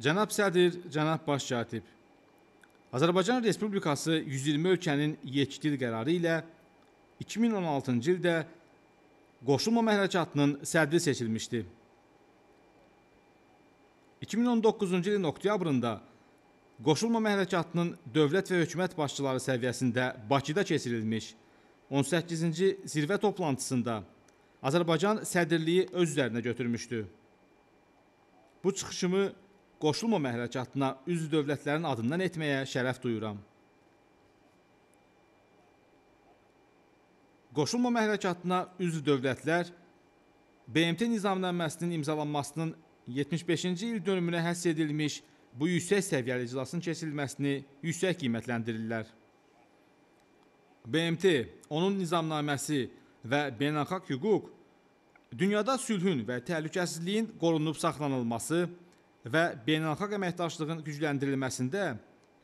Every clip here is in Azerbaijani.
Cənab sədr, cənab baş katib. Azərbaycan Respublikası 120 ölkənin yekdil qərarı ilə 2016-cı ildə qoşulma məhrəkatının sədri seçilmişdi. 2019-cu ilin oktyabrında qoşulma məhrəkatının dövlət və hökumət başçıları səviyyəsində Bakıda keçirilmiş 18-ci zirvə toplantısında Azərbaycan sədrliyi öz üzərinə götürmüşdü. Bu çıxışımı qoşulma məhrəkatına üzv dövlətlərin adından etməyə şərəf duyuram. Qoşulma məhrəkatına üzv dövlətlər BMT nizamnaməsinin imzalanmasının 75-ci il dönümünə həsr edilmiş bu yüksək səviyyəli iclasın keçirilməsini yüksək qiymətləndirirlər. BMT, onun nizamnaməsi və beynəlxalq hüquq dünyada sülhün və təhlükəsizliyin qorunub saxlanılması, və beynəlxalq əməkdaşlığın gücləndirilməsində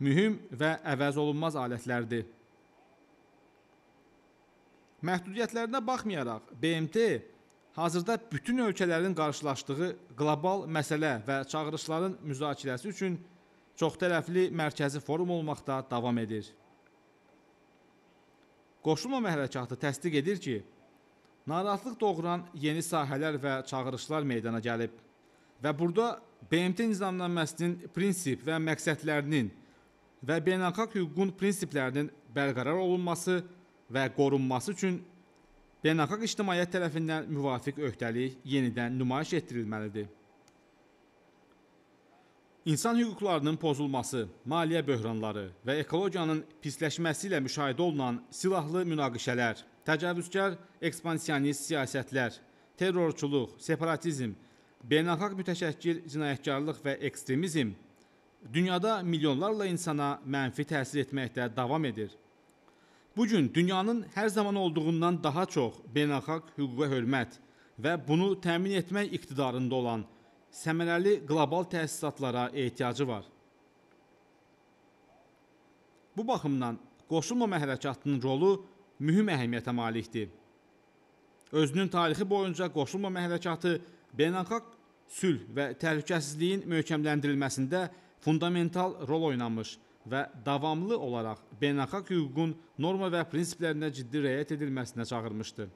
mühüm və əvəzolunmaz alətlərdir. Məhdudiyyətlərinə baxmayaraq BMT hazırda bütün ölkələrin qarşılaşdığı qlobal məsələ və çağırışların müzakirəsi üçün çoxtərəfli mərkəzi forum olmaqda davam edir. Qoşulmama hərəkatı təsdiq edir ki, narahatlıq doğuran yeni sahələr və çağırışlar meydana gəlib. Və burada BMT nizamnaməsinin prinsip və məqsədlərinin və beynəlxalq hüququn prinsiplərinin bərqərar olunması və qorunması üçün beynəlxalq ictimaiyyət tərəfindən müvafiq öhdəlik yenidən nümayiş etdirilməlidir. İnsan hüquqlarının pozulması, maliyyə böhranları və ekologiyanın pisləşməsi ilə müşahidə olunan silahlı münaqişələr, təcavüzkar ekspansionist siyasətlər, terrorçuluq, separatizm, beynəlxalq mütəşəkkil cinayətkarlıq və ekstremizm dünyada milyonlarla insana mənfi təsir etməkdə davam edir. Bu gün dünyanın hər zaman olduğundan daha çox beynəlxalq hüquqa hörmət və bunu təmin etmək iqtidarında olan səmərəli qlobal təsisatlara ehtiyacı var. Bu baxımdan qoşulmama hərəkatının rolu mühüm əhəmiyyətə malikdir. Özünün tarixi boyunca qoşulmama hərəkatı beynəlxalq sülh və təhlükəsizliyin möhkəmləndirilməsində fundamental rol oynamış və davamlı olaraq beynəlxalq hüququn norma və prinsiplərinə ciddi riayət edilməsinə çağırmışdı.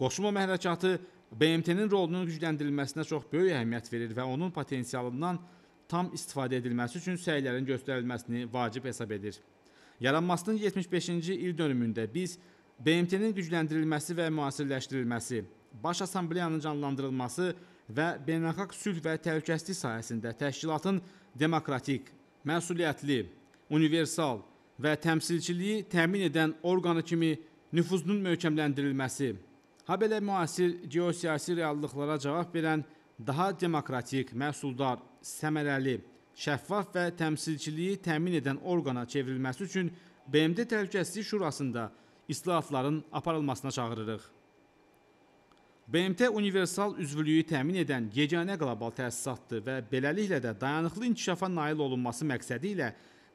Qoşulma məhrəkatı BMT-nin rolunun gücləndirilməsinə çox böyük əhəmiyyət verir və onun potensialından tam istifadə edilməsi üçün səylərin göstərilməsini vacib hesab edir. Yaranmasının 75-ci il dönümündə biz BMT-nin gücləndirilməsi və müasirləşdirilməsi, Baş Assambleyanın canlandırılması və beynəlxalq sülh və təhlükəsizlik sahəsində təşkilatın demokratik, məsuliyyətli, universal və təmsilçiliyi təmin edən orqanı kimi nüfuzunun möhkəmləndirilməsi, habelə müasir geosiyasi reallıqlara cavab verən daha demokratik, məhsuldar, səmərəli, şəffaf və təmsilçiliyi təmin edən orqana çevrilməsi üçün BMT Təhlükəsizlik Şurasında islahatların aparılmasına çağırırıq. BMT universal üzvlüyü təmin edən yeganə qlobal təsisatdır və beləliklə də dayanıqlı inkişafa nail olunması məqsədi ilə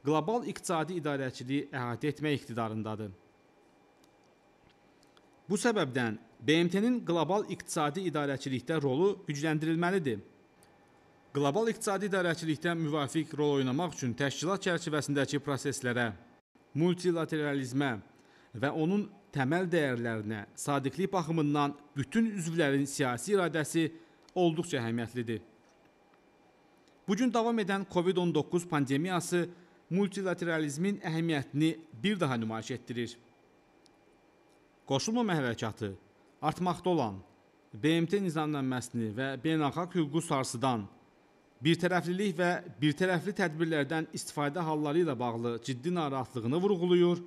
qlobal iqtisadi idarəçiliyi əhatə etmək iqtidarındadır. Bu səbəbdən BMT-nin qlobal iqtisadi idarəçilikdə rolu gücləndirilməlidir. Qlobal iqtisadi idarəçilikdə müvafiq rol oynamaq üçün təşkilat çərçivəsindəki proseslərə, multilateralizmə və onun təməl dəyərlərinə sadiqlik baxımından bütün üzvlərin siyasi iradəsi olduqca əhəmiyyətlidir. Bu gün davam edən COVID-19 pandemiyası multilateralizmin əhəmiyyətini bir daha nümayiş etdirir. Qoşulmama hərəkatı artmaqda olan BMT nizamnaməsini və beynəlxalq hüququ sarsıdan birtərəflilik və birtərəfli tədbirlərdən istifadə halları ilə bağlı ciddi narahatlığını vurğuluyur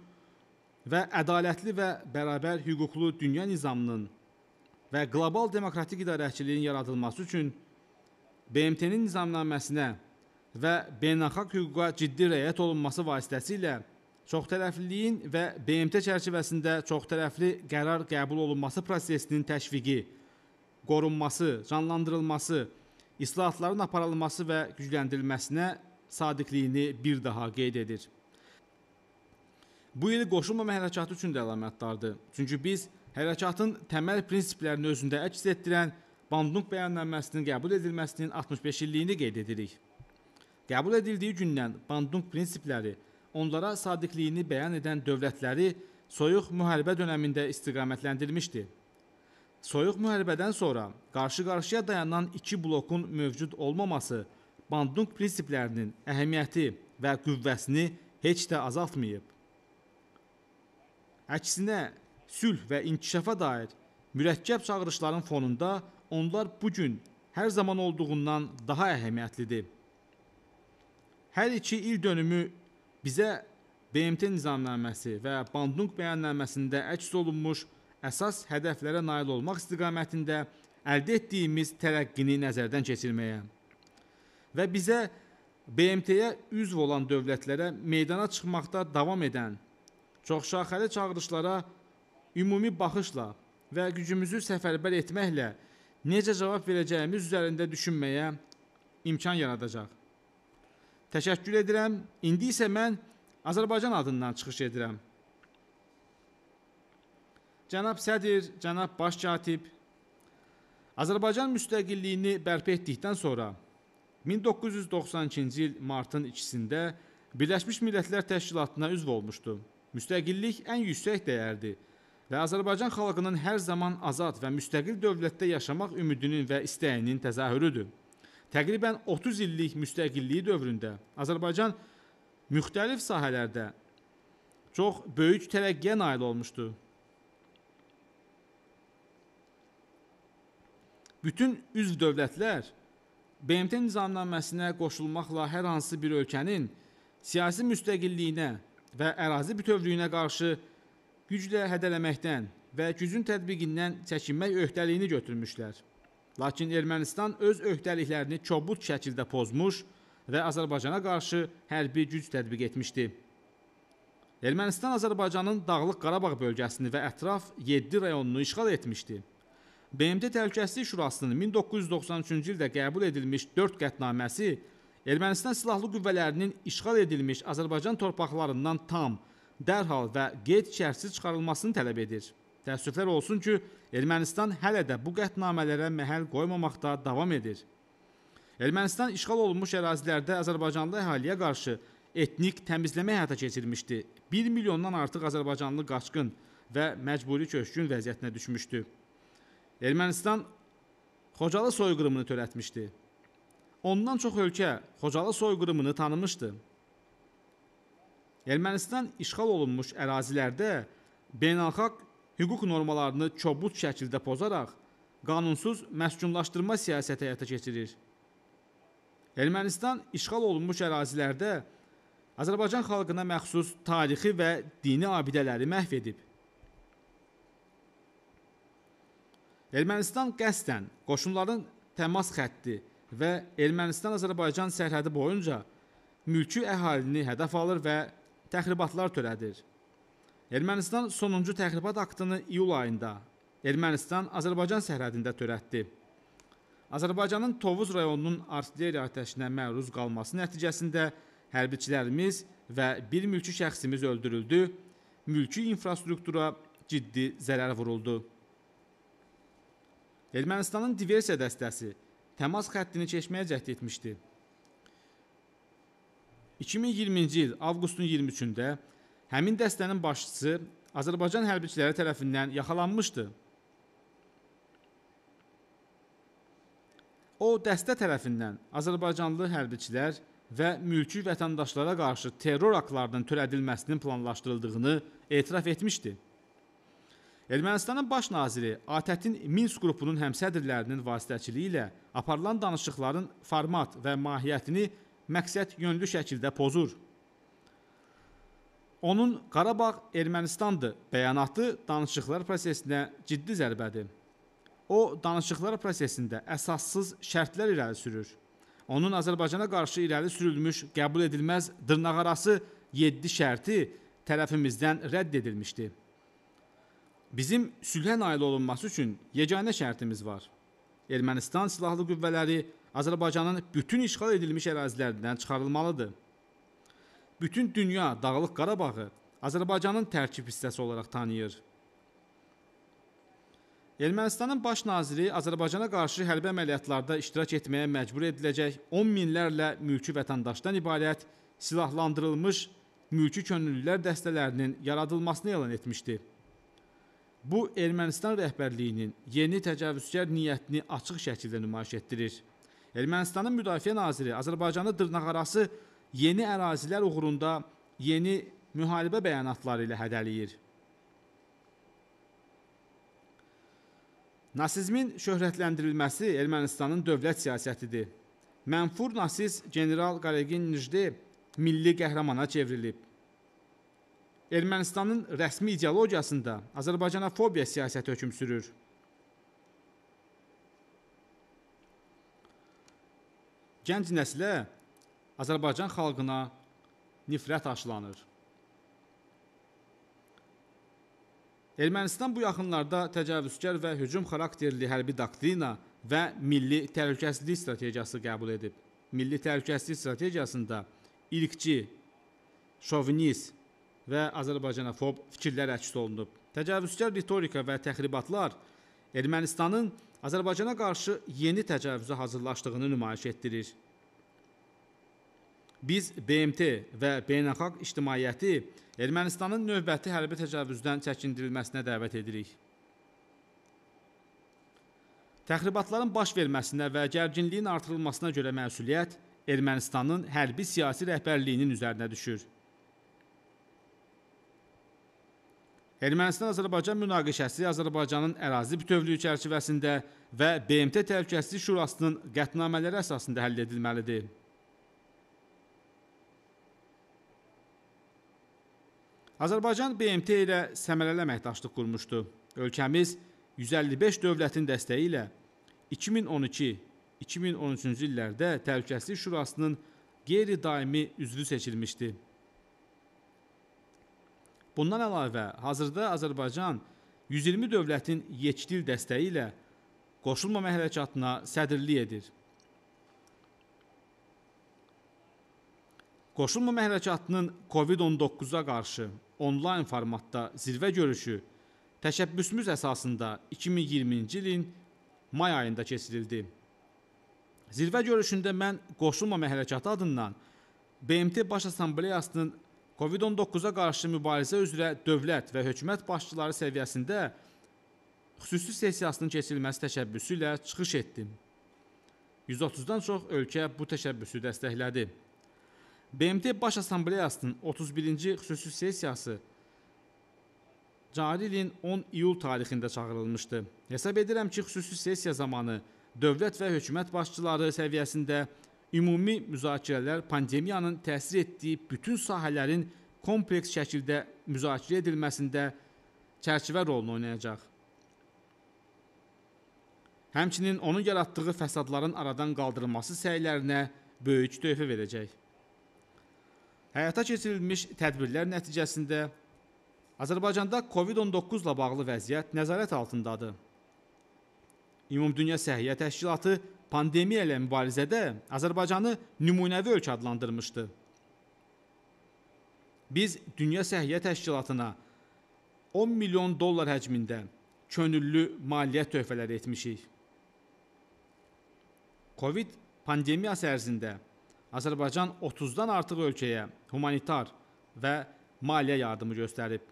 və ədalətli və bərabər hüquqlu dünya nizamının və qlobal demokratik idarəçiliyin yaradılması üçün BMT-nin nizamnaməsinə və beynəlxalq hüquqa ciddi rəayət olunması vasitəsilə çoxtərəfliliyin və BMT çərçivəsində çoxtərəfli qərar qəbul olunması prosesinin təşviqi, qorunması, canlandırılması, islahatların aparılması və gücləndirilməsinə sadiqliyini bir daha qeyd edir. Bu il qoşulmama hərəkatı üçün də əlamətdardır. Çünki biz hərəkatın təməl prinsiplərini özündə əks etdirən Bandung bəyannaməsinin qəbul edilməsinin 65 illiyini qeyd edirik. Qəbul edildiyi gündən Bandung prinsipləri onlara sadiqliyini bəyan edən dövlətləri soyuq müharibə dövründə istiqamətləndirmişdi. Soyuq müharibədən sonra qarşı-qarşıya dayanan iki blokun mövcud olmaması Bandung prinsiplərinin əhəmiyyəti və qüvvəsini heç də azaltmayıb. Əksinə, sülh və inkişafa dair mürəkkəb çağırışların fonunda onlar bu gün hər zaman olduğundan daha əhəmiyyətlidir. Hər iki il dönümü bizə BMT nizamnaməsi və Bandung bəyannaməsində əks olunmuş əsas hədəflərə nail olmaq istiqamətində əldə etdiyimiz tərəqqini nəzərdən keçirməyə və bizə BMT-yə üzv olan dövlətlərə meydana çıxmaqda davam edən çoxşaxəli çağırışlara ümumi baxışla və gücümüzü səfərbər etməklə necə cavab verəcəyimiz üzərində düşünməyə imkan yaradacaq. Təşəkkür edirəm. İndi isə mən Azərbaycan adından çıxış edirəm. Cənab sədr, cənab baş katib, Azərbaycan müstəqilliyini bərpa etdikdən sonra 1992-ci il martın 2-sində Birləşmiş Millətlər Təşkilatına üzv olmuşdu. Müstəqillik ən yüksək dəyərdir və Azərbaycan xalqının hər zaman azad və müstəqil dövlətdə yaşamaq ümidinin və istəyinin təzahürüdür. Təqribən 30 illik müstəqilliyi dövründə Azərbaycan müxtəlif sahələrdə çox böyük tərəqqiyə nail olmuşdu. Bütün üzv dövlətlər BMT nizamnaməsinə qoşulmaqla hər hansı bir ölkənin siyasi müstəqilliyinə və ərazi bütövlüyünə qarşı güclə hədələməkdən və gücün tətbiqindən çəkinmək öhdəliyini götürmüşlər. Lakin Ermənistan öz öhdəliklərini kobud şəkildə pozmuş və Azərbaycana qarşı hərbi güc tətbiq etmişdi. Ermənistan Azərbaycanın Dağlıq Qarabağ bölgəsini və ətraf 7 rayonunu işğal etmişdi. BMT Təhlükəsizlik Şurasının 1993-cü ildə qəbul edilmiş 4 qətnaməsi Ermənistan silahlı qüvvələrinin işğal edilmiş Azərbaycan torpaqlarından tam, dərhal və qeyd-şərtsiz çıxarılmasını tələb edir. Təəssüflər olsun ki, Ermənistan hələ də bu qətnamələrə məhəl qoymamaqda davam edir. Ermənistan işğal olunmuş ərazilərdə Azərbaycanlı əhaliyə qarşı etnik təmizləmə həyata keçirmişdi. 1 milyondan artıq Azərbaycanlı qaçqın və məcburi köçkün vəziyyətinə düşmüşdü. Ermənistan Xocalı soyqırımını törətmişdi. Ondan çox ölkə Xocalı soyqırımını tanımışdı. Ermənistan işğal olunmuş ərazilərdə beynəlxalq hüquq normalarını kobud şəkildə pozaraq qanunsuz məskunlaşdırma siyasəti həyata keçirir. Ermənistan işğal olunmuş ərazilərdə Azərbaycan xalqına məxsus tarixi və dini abidələri məhv edib. Ermənistan qəsdən qoşunların təmas xətti və Ermənistan-Azərbaycan sərhədi boyunca mülki əhalini hədəf alır və təxribatlar törədir. Ermənistan sonuncu təxribat aktını iyul ayında Ermənistan-Azərbaycan sərhədində törətdi. Azərbaycanın Tovuz rayonunun artilleriya atəşinə məruz qalması nəticəsində hərbiçilərimiz və bir mülki şəxsimiz öldürüldü, mülki infrastruktura ciddi zərər vuruldu. Ermənistanın diversiya dəstəsi təmas xəttini keçməyə cəhd etmişdi. 2020-ci il avqustun 23-də həmin dəstənin başçısı Azərbaycan hərbiçiləri tərəfindən yaxalanmışdı. O dəstə tərəfindən Azərbaycanlı hərbiçilər və mülki vətəndaşlara qarşı terror aktlarının törədilməsinin planlaşdırıldığını etiraf etmişdi. Ermənistanın baş naziri ATƏT-in Minsk qrupunun həmsədrlərinin vasitəçiliyi ilə aparılan danışıqların format və mahiyyətini məqsəd yönlü şəkildə pozur. Onun Qarabağ Ermənistandır bəyanatı danışıqlar prosesinə ciddi zərbədir. O danışıqlar prosesində əsassız şərtlər irəli sürür. Onun Azərbaycana qarşı irəli sürülmüş qəbul edilməz dırnaqarası 7 şərti tərəfimizdən rədd edilmişdi. Bizim sülhə nail olunması üçün yeganə şərtimiz var. Ermənistan silahlı qüvvələri Azərbaycanın bütün işğal edilmiş ərazilərindən çıxarılmalıdır. Bütün dünya Dağlıq Qarabağı Azərbaycanın tərkib hissəsi olaraq tanıyır. Ermənistanın baş naziri Azərbaycana qarşı hərbi əməliyyatlarda iştirak etməyə məcbur ediləcək 10 minlərlə mülki vətəndaşdan ibarət silahlandırılmış mülki könüllülər dəstələrinin yaradılmasını elan etmişdi. Bu Ermənistan rəhbərliyinin yeni təcavüzkar niyyətini açıq şəkildə nümayiş etdirir. Ermənistanın müdafiə naziri Azərbaycanı dırnaqarası yeni ərazilər uğrunda yeni müharibə bəyanatları ilə hədələyir. Nasizmin şöhrətləndirilməsi Ermənistanın dövlət siyasətidir. Mənfur Nasiz general Qaregin Nijde milli qəhrəmana çevrilib. Ermənistanın rəsmi ideologiyasında Azərbaycanafobiya siyasəti hökm sürür. Gənc nəslə Azərbaycan xalqına nifrət aşılanır. Ermənistan bu yaxınlarda təcavüzkar və hücum xarakterli hərbi doktrina və milli təhlükəsizlik strategiyası qəbul edib. Milli təhlükəsizlik strategiyasında irqçi, şovinist və Azərbaycanafob fikirlər əks olunub. Təcavüzkar ritorika və təxribatlar Ermənistanın Azərbaycana qarşı yeni təcavüzə hazırlaşdığını nümayiş etdirir. Biz BMT və beynəlxalq ictimaiyyəti Ermənistanın növbəti hərbi təcavüzdən çəkindirilməsinə dəvət edirik. Təxribatların baş verməsinə və gərginliyin artırılmasına görə məsuliyyət Ermənistanın hərbi siyasi rəhbərliyinin üzərinə düşür. Ermənistan-Azərbaycan münaqişəsi Azərbaycanın ərazi bütövlüyü çərçivəsində və BMT Təhlükəsizlik Şurasının qətnamələri əsasında həll edilməlidir. Azərbaycan BMT ilə səmərəli əməkdaşlıq qurmuşdu. Ölkəmiz 155 dövlətin dəstəyi ilə 2012-2013-cü illərdə Təhlükəsizlik Şurasının qeyri-daimi üzvü seçilmişdi. Bundan əlavə, hazırda Azərbaycan 120 dövlətin yekdil dəstəyi ilə qoşulmama hərəkatına sədrlik edir. Qoşulmama hərəkatının COVID-19-a qarşı onlayn formatda zirvə görüşü təşəbbüsümüz əsasında 2020-ci ilin may ayında keçirildi. Zirvə görüşündə mən qoşulmama hərəkatı adından BMT Baş Assambleyasının Covid-19-a qarşı mübarizə üzrə dövlət və hökumət başçıları səviyyəsində xüsusi sessiyasının keçirilməsi təşəbbüsü ilə çıxış etdi. 130-dan çox ölkə bu təşəbbüsü dəstəklədi. BMT Baş Assambleyasının 31-ci xüsusi sessiyası cari ilin 10 iyul tarixində çağırılmışdı. Hesab edirəm ki, xüsusi sessiya zamanı dövlət və hökumət başçıları səviyyəsində Ümumi müzakirələr pandemiyanın təsir etdiyi bütün sahələrin kompleks şəkildə müzakirə edilməsində çərçivə rolunu oynayacaq. Həmçinin onun yaratdığı fəsadların aradan qaldırılması səylərinə böyük töhfə verəcək. Həyata keçirilmiş tədbirlər nəticəsində Azərbaycanda COVID-19 ilə bağlı vəziyyət nəzarət altındadır. Ümumdünya Səhiyyə Təşkilatı pandemiya ilə mübarizədə Azərbaycanı nümunəvi ölkə adlandırmışdı. Biz Dünya Səhiyyə Təşkilatına 10 milyon dollar həcmində könüllü maliyyə töhfələri etmişik. Covid pandemiyası ərzində Azərbaycan 30-dan artıq ölkəyə humanitar və maliyyə yardımı göstərib.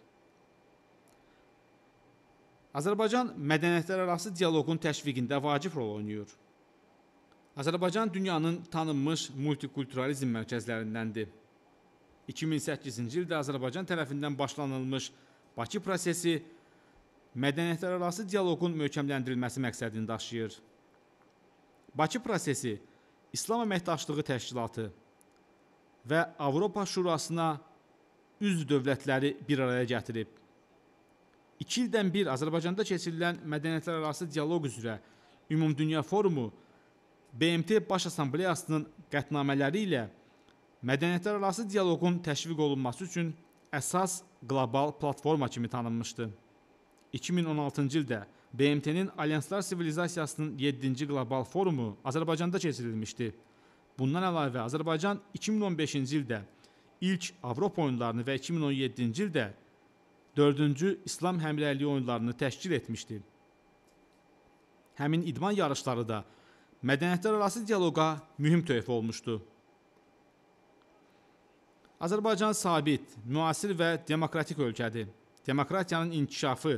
Azərbaycan mədəniyyətlərarası dialoqun təşviqində vacib rol oynayır. Azərbaycan dünyanın tanınmış multikulturalizm mərkəzlərindəndir. 2008-ci ildə Azərbaycan tərəfindən başlanılmış Bakı prosesi mədəniyyətlərarası dialoqun möhkəmləndirilməsi məqsədini daşıyır. Bakı prosesi İslam Əməkdaşlığı Təşkilatı və Avropa Şurasına üzv dövlətləri bir araya gətirib. 2 ildən bir Azərbaycanda keçirilən mədəniyyətlərarası dialoq üzrə Ümumdünya forumu 2018 BMT Baş Assambleyasının qətnamələri ilə mədəniyyətlərarası dialoqun təşviq olunması üçün əsas qlobal platforma kimi tanınmışdı. 2016-cı ildə BMT-nin Alyanslar Sivilizasiyasının 7-ci qlobal forumu Azərbaycanda keçirilmişdi. Bundan əlavə Azərbaycan 2015-ci ildə ilk Avropa oyunlarını və 2017-ci ildə 4-cü İslam həmrəyliyi oyunlarını təşkil etmişdi. Həmin idman yarışları da mədəniyyətlərarası dialoqa mühüm töhfə olmuşdu. Azərbaycan sabit, müasir və demokratik ölkədir. Demokratiyanın inkişafı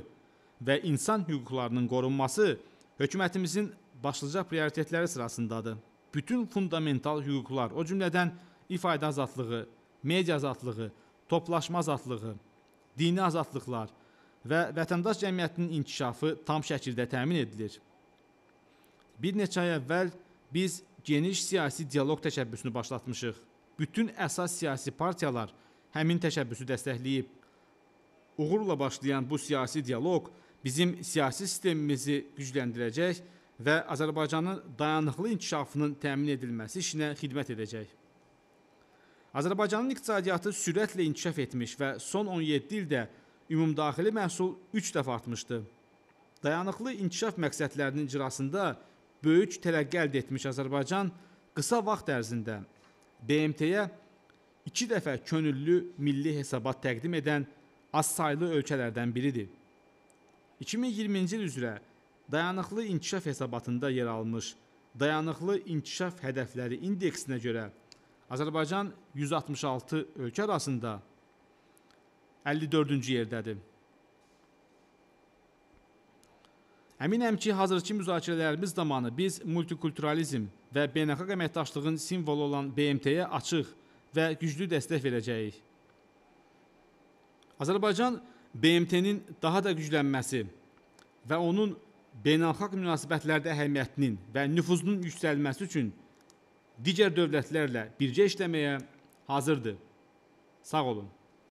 və insan hüquqlarının qorunması hökumətimizin başlıca prioritetləri sırasındadır. Bütün fundamental hüquqlar, o cümlədən ifadə azadlığı, media azadlığı, toplaşma azadlığı, dini azadlıqlar və vətəndaş cəmiyyətinin inkişafı tam şəkildə təmin edilir. Bir neçə ay əvvəl biz geniş siyasi dialoq təşəbbüsünü başlatmışıq. Bütün əsas siyasi partiyalar həmin təşəbbüsü dəstəkləyib. Uğurla başlayan bu siyasi dialoq bizim siyasi sistemimizi gücləndirəcək və Azərbaycanın dayanıqlı inkişafının təmin edilməsi işinə xidmət edəcək. Azərbaycanın iqtisadiyyatı sürətlə inkişaf etmiş və son 17 ildə ümumdaxili məhsul 3 dəfə artmışdı. Dayanıqlı inkişaf məqsədlərinin icrasında böyük tərəqqi əldə etmiş Azərbaycan qısa vaxt ərzində BMT-yə 2 dəfə könüllü milli hesabat təqdim edən azsaylı ölkələrdən biridir. 2020-ci il üzrə dayanıqlı inkişaf hesabatında yer almış dayanıqlı inkişaf hədəfləri indeksinə görə Azərbaycan 166 ölkə arasında 54-cü yerdədir. Əminəm ki, hazırki müzakirələrimiz zamanı biz multikulturalizm və beynəlxalq əməkdaşlığın simvolu olan BMT-yə açıq və güclü dəstək verəcəyik. Azərbaycan BMT-nin daha da güclənməsi və onun beynəlxalq münasibətlərdə əhəmiyyətinin və nüfuzunun yüksəlməsi üçün digər dövlətlərlə birgə işləməyə hazırdır. Sağ olun.